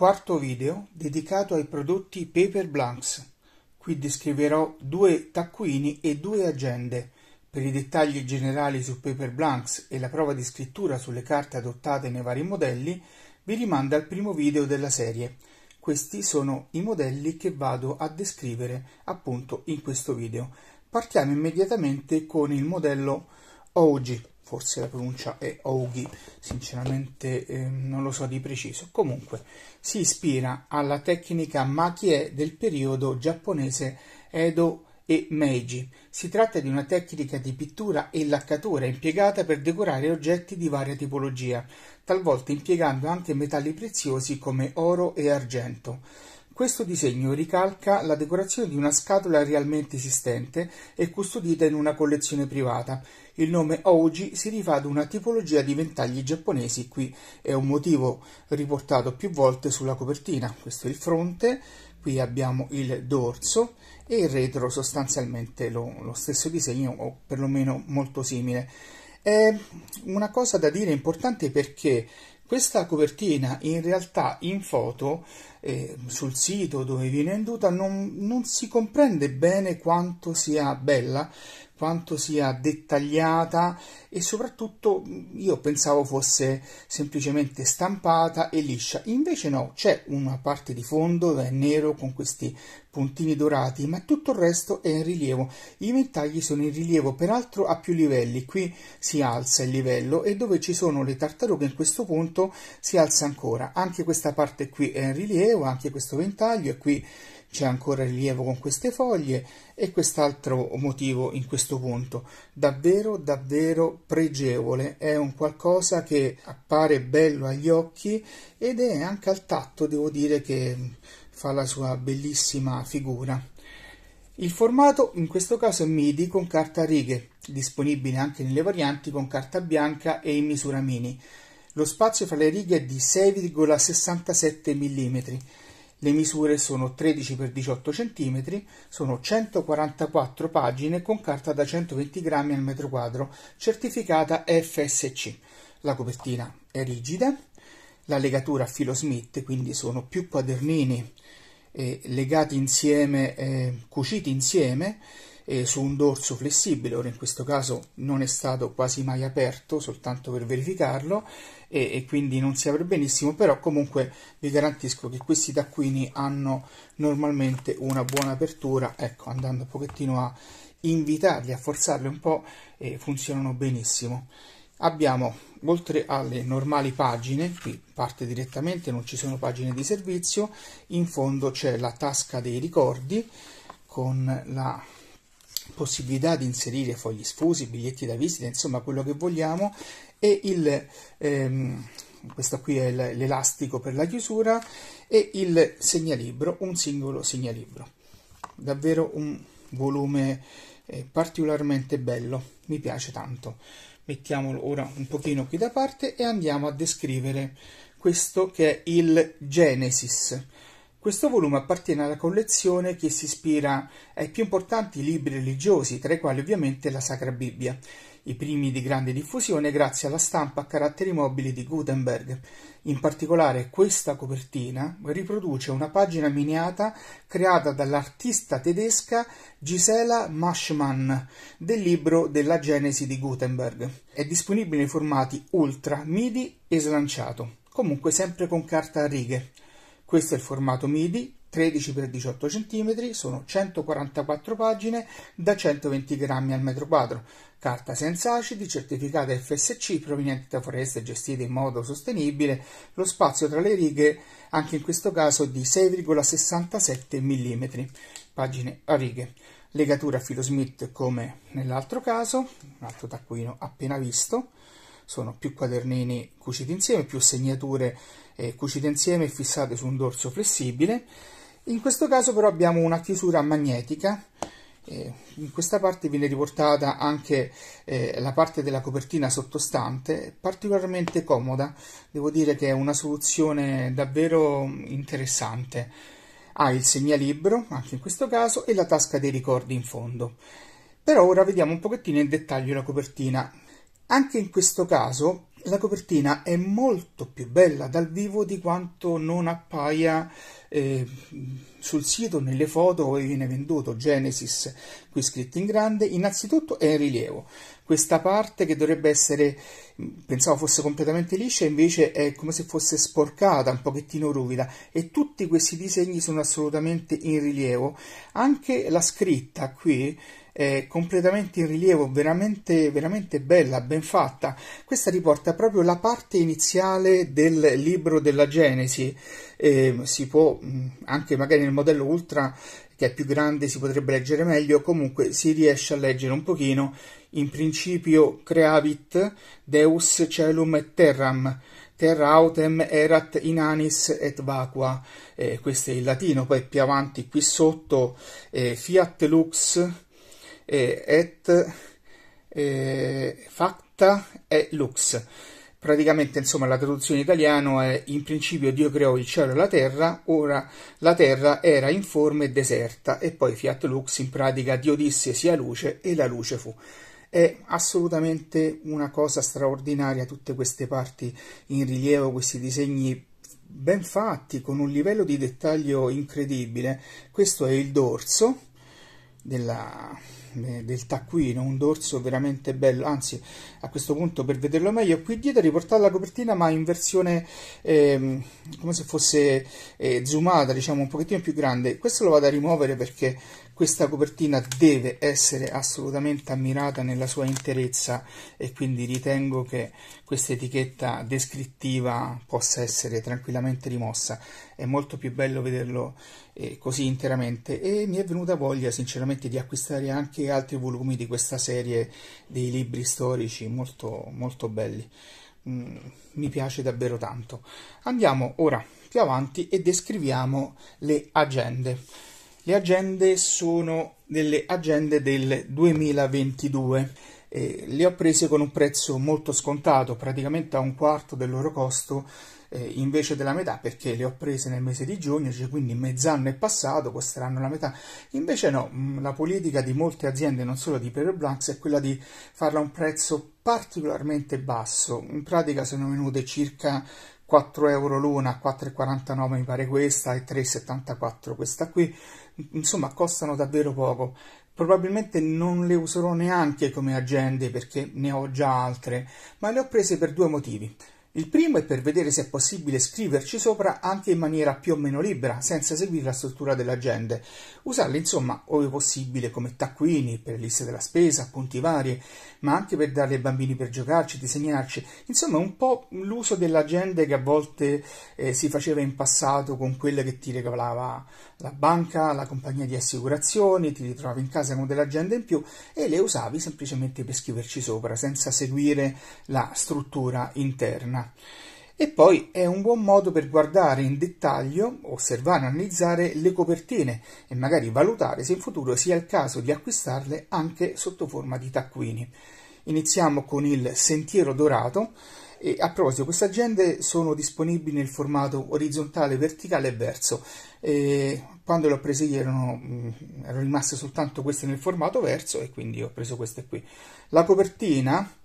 quarto video dedicato ai prodotti Paper Blanks. Qui descriverò due taccuini e due agende. Per i dettagli generali su Paper Blanks e la prova di scrittura sulle carte adottate nei vari modelli, vi rimando al primo video della serie. Questi sono i modelli che vado a descrivere appunto in questo video. Partiamo immediatamente con il modello OG forse la pronuncia è Augie, sinceramente eh, non lo so di preciso. Comunque si ispira alla tecnica Makie del periodo giapponese Edo e Meiji. Si tratta di una tecnica di pittura e laccatura impiegata per decorare oggetti di varia tipologia, talvolta impiegando anche metalli preziosi come oro e argento. Questo disegno ricalca la decorazione di una scatola realmente esistente e custodita in una collezione privata. Il nome Ouji si rifà ad una tipologia di ventagli giapponesi, qui è un motivo riportato più volte sulla copertina. Questo è il fronte, qui abbiamo il dorso e il retro sostanzialmente lo, lo stesso disegno o perlomeno molto simile. È una cosa da dire importante perché questa copertina in realtà in foto eh, sul sito dove viene venduta non, non si comprende bene quanto sia bella quanto sia dettagliata e soprattutto io pensavo fosse semplicemente stampata e liscia, invece no, c'è una parte di fondo è nero con questi puntini dorati, ma tutto il resto è in rilievo. I ventagli sono in rilievo, peraltro a più livelli, qui si alza il livello e dove ci sono le tartarughe in questo punto si alza ancora. Anche questa parte qui è in rilievo, anche questo ventaglio e qui c'è ancora rilievo con queste foglie e quest'altro motivo in questo punto. Davvero, davvero pregevole, è un qualcosa che appare bello agli occhi ed è anche al tatto, devo dire, che fa la sua bellissima figura. Il formato in questo caso è MIDI con carta righe, disponibile anche nelle varianti con carta bianca e in misura mini. Lo spazio fra le righe è di 6,67 mm le misure sono 13 x 18 cm, sono 144 pagine con carta da 120 grammi al metro quadro, certificata FSC. La copertina è rigida, la legatura a filo Smith, quindi sono più quadernini eh, legati insieme, eh, cuciti insieme eh, su un dorso flessibile, ora in questo caso non è stato quasi mai aperto, soltanto per verificarlo, e, e quindi non si apre benissimo, però comunque vi garantisco che questi taccuini hanno normalmente una buona apertura, ecco andando un pochettino a invitarli, a forzarli un po' e funzionano benissimo. Abbiamo oltre alle normali pagine, qui parte direttamente, non ci sono pagine di servizio, in fondo c'è la tasca dei ricordi con la possibilità di inserire fogli sfusi, biglietti da visita, insomma quello che vogliamo e il, ehm, questo qui è l'elastico per la chiusura e il segnalibro, un singolo segnalibro. Davvero un volume eh, particolarmente bello, mi piace tanto. Mettiamolo ora un pochino qui da parte e andiamo a descrivere questo che è il Genesis questo volume appartiene alla collezione che si ispira ai più importanti libri religiosi, tra i quali ovviamente la Sacra Bibbia, i primi di grande diffusione grazie alla stampa a caratteri mobili di Gutenberg. In particolare questa copertina riproduce una pagina miniata creata dall'artista tedesca Gisela Maschmann del libro della Genesi di Gutenberg. È disponibile in formati ultra, midi e slanciato, comunque sempre con carta a righe. Questo è il formato MIDI, 13x18 cm, sono 144 pagine da 120 grammi al metro quadro, carta senza acidi, certificata FSC, proveniente da foreste gestite in modo sostenibile, lo spazio tra le righe anche in questo caso è di 6,67 mm, pagine a righe. Legatura a filo Smith come nell'altro caso, un altro taccuino appena visto, sono più quadernini cuciti insieme, più segnature eh, cucite insieme e fissate su un dorso flessibile. In questo caso però abbiamo una chiusura magnetica, eh, in questa parte viene riportata anche eh, la parte della copertina sottostante, particolarmente comoda, devo dire che è una soluzione davvero interessante. Ha il segnalibro, anche in questo caso, e la tasca dei ricordi in fondo. Però ora vediamo un pochettino in dettaglio la copertina. Anche in questo caso la copertina è molto più bella dal vivo di quanto non appaia eh, sul sito, nelle foto dove viene venduto Genesis, qui scritto in grande. Innanzitutto è in rilievo. Questa parte che dovrebbe essere, pensavo fosse completamente liscia, invece è come se fosse sporcata, un pochettino ruvida. E tutti questi disegni sono assolutamente in rilievo. Anche la scritta qui eh, completamente in rilievo, veramente, veramente bella, ben fatta. Questa riporta proprio la parte iniziale del libro della Genesi. Eh, si può mm, anche magari nel modello ultra che è più grande si potrebbe leggere meglio, comunque si riesce a leggere un pochino in principio creavit deus celum et terram terra autem erat inanis et vacua eh, questo è il latino poi più avanti qui sotto eh, fiat lux et facta e lux. Praticamente, insomma, la traduzione in italiano è in principio Dio creò il cielo e la terra, ora la terra era informe e deserta e poi fiat lux in pratica Dio disse sia luce e la luce fu. È assolutamente una cosa straordinaria tutte queste parti in rilievo, questi disegni ben fatti con un livello di dettaglio incredibile. Questo è il dorso della del taccuino, un dorso veramente bello, anzi a questo punto per vederlo meglio qui dietro riportare la copertina ma in versione eh, come se fosse eh, zoomata diciamo un pochettino più grande questo lo vado a rimuovere perché questa copertina deve essere assolutamente ammirata nella sua interezza e quindi ritengo che questa etichetta descrittiva possa essere tranquillamente rimossa è molto più bello vederlo eh, così interamente e mi è venuta voglia sinceramente di acquistare anche altri volumi di questa serie dei libri storici molto, molto belli. Mm, mi piace davvero tanto. Andiamo ora più avanti e descriviamo le agende. Le agende sono delle agende del 2022. Eh, le ho prese con un prezzo molto scontato, praticamente a un quarto del loro costo eh, invece della metà perché le ho prese nel mese di giugno, cioè quindi mezz'anno è passato, costeranno la metà. Invece no, mm, la politica di molte aziende, non solo di Peter Blanks, è quella di farla a un prezzo particolarmente basso. In pratica sono venute circa 4 euro l'una, 4,49 mi pare questa e 3,74 questa qui, insomma costano davvero poco. Probabilmente non le userò neanche come agende perché ne ho già altre, ma le ho prese per due motivi. Il primo è per vedere se è possibile scriverci sopra anche in maniera più o meno libera, senza seguire la struttura delle agende. Usarle insomma, ove possibile, come taccuini, per liste della spesa, appunti vari, ma anche per darle ai bambini per giocarci, disegnarci. Insomma, un po' l'uso dell'agenda che a volte eh, si faceva in passato con quelle che ti regalava la banca, la compagnia di assicurazioni, ti ritrovavi in casa con delle agende in più e le usavi semplicemente per scriverci sopra, senza seguire la struttura interna italiana. E poi è un buon modo per guardare in dettaglio, osservare analizzare le copertine e magari valutare se in futuro sia il caso di acquistarle anche sotto forma di taccuini. Iniziamo con il Sentiero Dorato e a proposito queste agende sono disponibili nel formato orizzontale, verticale e verso. E quando le ho prese io erano, mm, erano rimaste soltanto queste nel formato verso e quindi ho preso queste qui. La copertina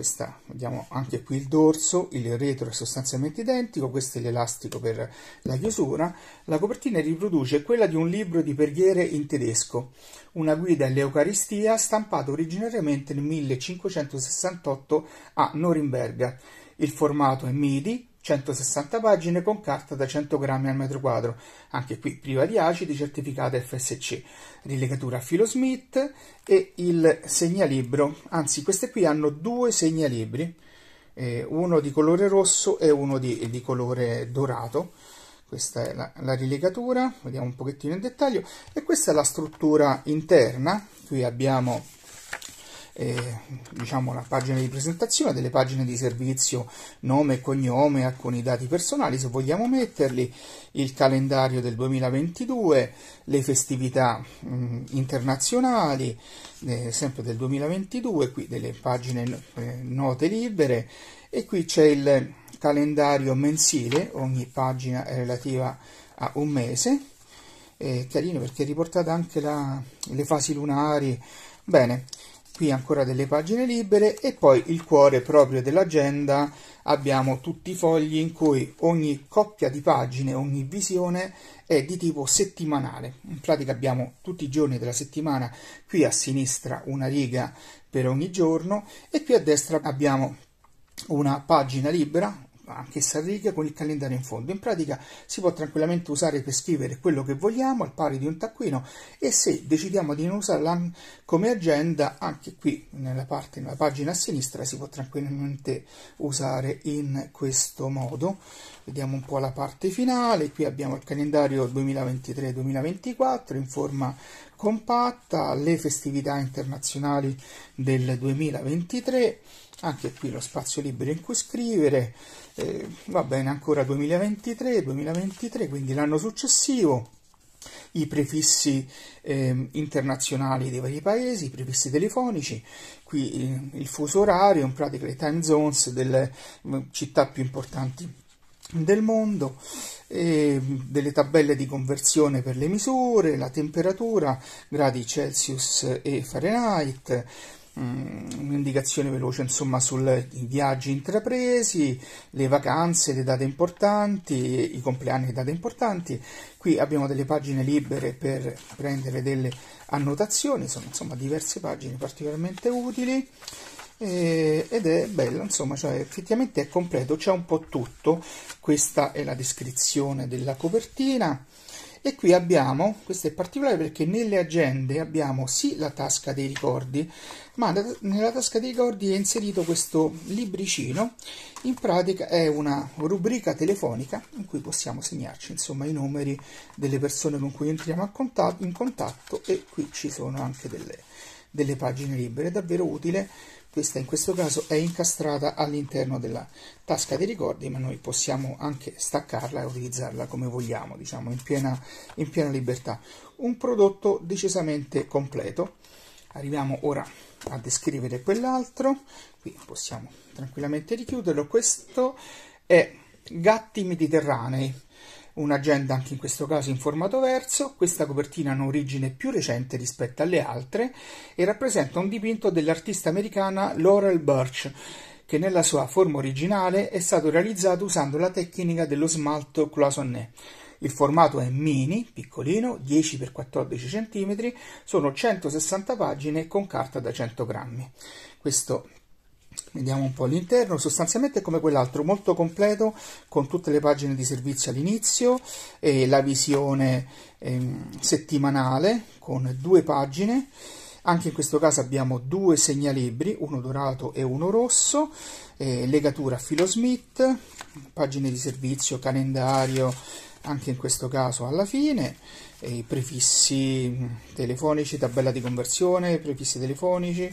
questa, vediamo anche qui il dorso, il retro è sostanzialmente identico, questo è l'elastico per la chiusura. La copertina riproduce quella di un libro di preghiere in tedesco, una guida all'Eucaristia stampata originariamente nel 1568 a Norimberga. Il formato è MIDI, 160 pagine con carta da 100 grammi al metro quadro, anche qui priva di acidi, certificata FSC, rilegatura a filo Smith e il segnalibro, anzi queste qui hanno due segnalibri, eh, uno di colore rosso e uno di, di colore dorato, questa è la, la, rilegatura, vediamo un pochettino in dettaglio, e questa è la struttura interna, qui abbiamo eh, diciamo la pagina di presentazione, delle pagine di servizio, nome e cognome, alcuni ecco, dati personali se vogliamo metterli, il calendario del 2022, le festività mh, mm, internazionali, eh, sempre del 2022, qui delle pagine eh, note libere e qui c'è il calendario mensile, ogni pagina è relativa a un mese, eh, è carino perché riportata anche la, le fasi lunari, bene, qui ancora delle pagine libere e poi il cuore proprio dell'agenda abbiamo tutti i fogli in cui ogni coppia di pagine, ogni visione è di tipo settimanale. In pratica abbiamo tutti i giorni della settimana, qui a sinistra una riga per ogni giorno e qui a destra abbiamo una pagina libera, anche questa riga con il calendario in fondo. In pratica si può tranquillamente usare per scrivere quello che vogliamo al pari di un taccuino e se decidiamo di non usarla come agenda, anche qui nella parte nella pagina a sinistra si può tranquillamente usare in questo modo. Vediamo un po' la parte finale, qui abbiamo il calendario 2023-2024 in forma compatta, le festività internazionali del 2023, anche qui lo spazio libero in cui scrivere, eh, va bene ancora 2023 2023 quindi l'anno successivo i prefissi eh, internazionali dei vari paesi, i prefissi telefonici, qui eh, il, fuso orario, in pratica le time zones delle mm, città più importanti del mondo, eh, delle tabelle di conversione per le misure, la temperatura, gradi Celsius e Fahrenheit, Mm, un'indicazione veloce insomma sui viaggi intrapresi, le vacanze, le date importanti, i compleanni e date importanti. Qui abbiamo delle pagine libere per prendere delle annotazioni, sono insomma diverse pagine particolarmente utili eh, ed è bello, insomma, cioè, effettivamente è completo, c'è un po' tutto. Questa è la descrizione della copertina e qui abbiamo, questo è particolare perché nelle agende abbiamo sì la tasca dei ricordi, ma nella tasca dei ricordi è inserito questo libricino, in pratica è una rubrica telefonica in cui possiamo segnarci insomma, i numeri delle persone con cui entriamo in contatto e qui ci sono anche delle, delle pagine libere, è davvero utile questa in questo caso è incastrata all'interno della tasca dei ricordi, ma noi possiamo anche staccarla e utilizzarla come vogliamo, diciamo in piena, in piena libertà. Un prodotto decisamente completo. Arriviamo ora a descrivere quell'altro, qui possiamo tranquillamente richiuderlo. Questo è Gatti Mediterranei, un'agenda anche in questo caso in formato verso, questa copertina ha un'origine più recente rispetto alle altre e rappresenta un dipinto dell'artista americana Laurel Birch che nella sua forma originale è stato realizzato usando la tecnica dello smalto cloisonné. Il formato è mini, piccolino, 10x14 cm, sono 160 pagine con carta da 100 grammi. Questo Vediamo un po' all'interno, sostanzialmente è come quell'altro, molto completo, con tutte le pagine di servizio all'inizio, e la visione ehm, settimanale con due pagine, anche in questo caso abbiamo due segnalibri, uno dorato e uno rosso, eh, legatura filo Smith, pagine di servizio, calendario, anche in questo caso alla fine, i prefissi telefonici, tabella di conversione, prefissi telefonici,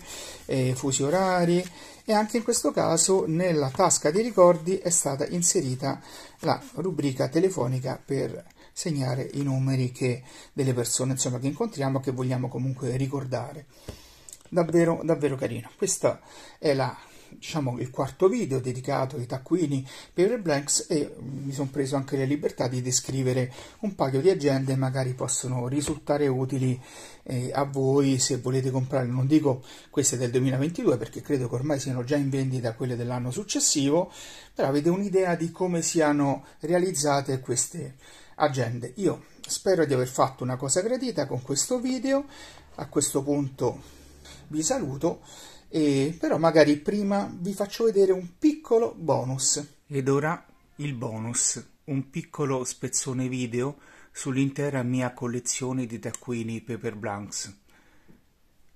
fusi orari e anche in questo caso nella tasca dei ricordi è stata inserita la rubrica telefonica per segnare i numeri che, delle persone insomma, che incontriamo che vogliamo comunque ricordare. Davvero, davvero carino. Questa è la diciamo, il quarto video dedicato ai taccuini Paper Blanks e mm, mi sono preso anche la libertà di descrivere un paio di agende magari possono risultare utili eh, a voi se volete comprare, non dico queste del 2022 perché credo che ormai siano già in vendita quelle dell'anno successivo, però avete un'idea di come siano realizzate queste agende. Io spero di aver fatto una cosa gradita con questo video, a questo punto vi saluto e, però magari prima vi faccio vedere un piccolo bonus. Ed ora il bonus, un piccolo spezzone video sull'intera mia collezione di taccuini Paper Blanks.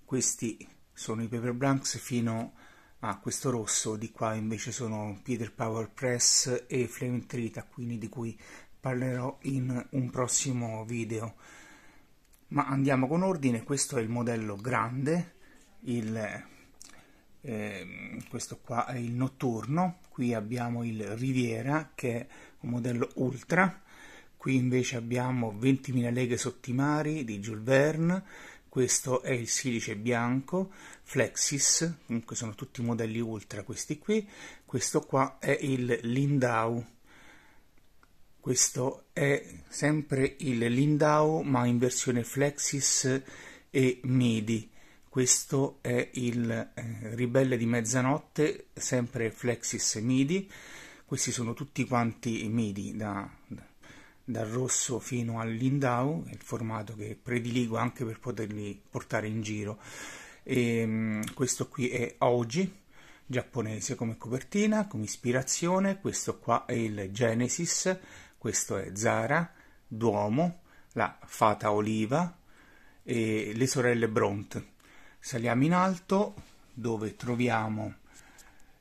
Questi sono i Paper Blanks fino a questo rosso, di qua invece sono Peter Power Press e Flame 3 taccuini di cui parlerò in un prossimo video. Ma andiamo con ordine, questo è il modello grande, il Ehm, questo qua è il notturno, qui abbiamo il Riviera che è un modello ultra, qui invece abbiamo 20.000 leghe sottimari di Jules Verne, questo è il silice bianco, Flexis, comunque sono tutti modelli ultra questi qui, questo qua è il Lindau, questo è sempre il Lindau ma in versione Flexis e MIDI questo è il eh, ribelle di mezzanotte, sempre Flexis MIDI. Questi sono tutti quanti i MIDI, da, dal rosso fino all'Indau, il formato che prediligo anche per poterli portare in giro. E, ehm, questo qui è Oji, giapponese come copertina, come ispirazione, questo qua è il Genesis, questo è Zara, Duomo, la Fata Oliva e le sorelle Bront. Saliamo in alto dove troviamo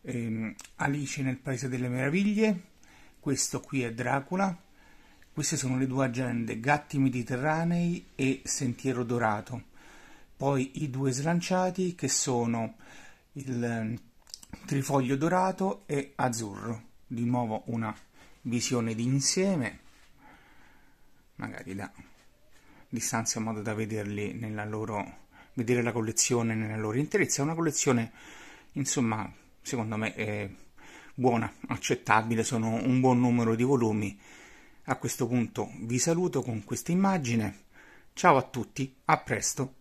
ehm, Alice nel Paese delle Meraviglie, questo qui è Dracula, queste sono le due agende Gatti Mediterranei e Sentiero Dorato, poi i due slanciati che sono il ehm, Trifoglio Dorato e Azzurro, di nuovo una visione di insieme, magari da distanza in modo da vederli nella loro vedere la collezione nella loro interezza. È una collezione, insomma, secondo me buona, accettabile, sono un buon numero di volumi. A questo punto vi saluto con questa immagine. Ciao a tutti, a presto